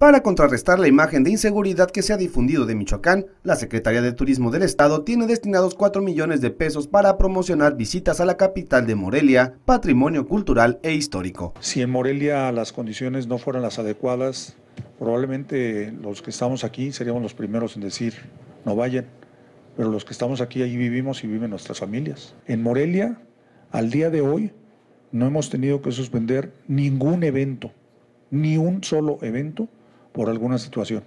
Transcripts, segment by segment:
Para contrarrestar la imagen de inseguridad que se ha difundido de Michoacán, la Secretaría de Turismo del Estado tiene destinados 4 millones de pesos para promocionar visitas a la capital de Morelia, patrimonio cultural e histórico. Si en Morelia las condiciones no fueran las adecuadas, probablemente los que estamos aquí seríamos los primeros en decir no vayan, pero los que estamos aquí ahí vivimos y viven nuestras familias. En Morelia, al día de hoy, no hemos tenido que suspender ningún evento, ni un solo evento por alguna situación.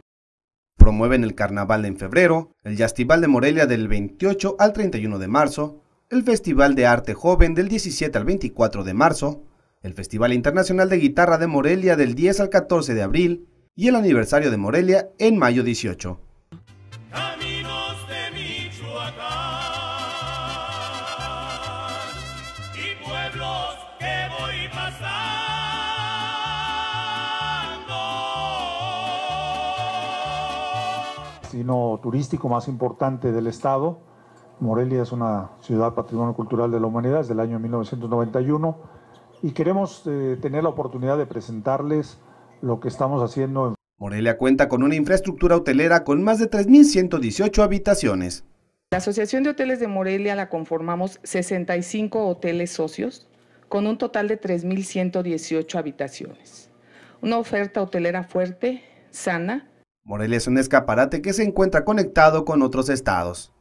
Promueven el carnaval en febrero, el Yastival de Morelia del 28 al 31 de marzo, el Festival de Arte Joven del 17 al 24 de marzo, el Festival Internacional de Guitarra de Morelia del 10 al 14 de abril y el aniversario de Morelia en mayo 18. destino turístico más importante del Estado. Morelia es una ciudad patrimonio cultural de la humanidad desde el año 1991 y queremos eh, tener la oportunidad de presentarles lo que estamos haciendo. Morelia cuenta con una infraestructura hotelera con más de 3.118 habitaciones. La Asociación de Hoteles de Morelia la conformamos 65 hoteles socios con un total de 3.118 habitaciones. Una oferta hotelera fuerte, sana, Morelia es un escaparate que se encuentra conectado con otros estados.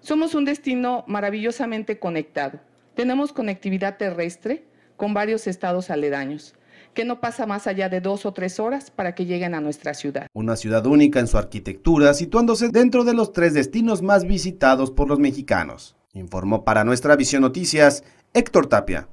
Somos un destino maravillosamente conectado. Tenemos conectividad terrestre con varios estados aledaños, que no pasa más allá de dos o tres horas para que lleguen a nuestra ciudad. Una ciudad única en su arquitectura, situándose dentro de los tres destinos más visitados por los mexicanos. Informó para nuestra Visión Noticias Héctor Tapia.